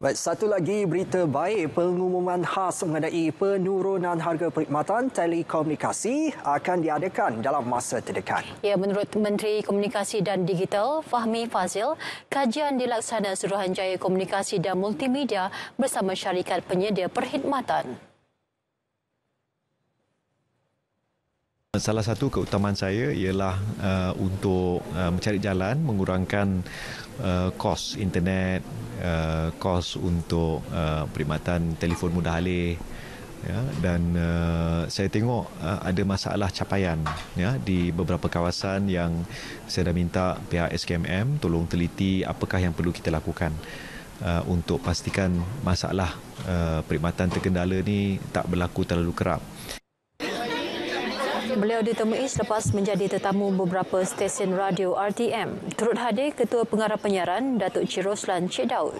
Baik, satu lagi berita baik pengumuman khas mengenai penurunan harga perkhidmatan telekomunikasi akan diadakan dalam masa terdekat. Ya, menurut Menteri Komunikasi dan Digital Fahmi Fazil, kajian dilaksana Suruhanjaya Komunikasi dan Multimedia bersama syarikat penyedia perkhidmatan. Salah satu keutamaan saya ialah uh, untuk uh, mencari jalan mengurangkan uh, kos internet, uh, kos untuk uh, perkhidmatan telefon mudah alih ya dan uh, saya tengok uh, ada masalah capaian ya di beberapa kawasan yang saya dah minta pihak SKMM tolong teliti apakah yang perlu kita lakukan uh, untuk pastikan masalah uh, perkhidmatan terkendala ni tak berlaku terlalu kerap. Beliau ditemui selepas menjadi tetamu beberapa stesen radio RTM. Turut hadir Ketua Pengarah Penyiaran, Datuk Ciroslan Roslan Cik Daud.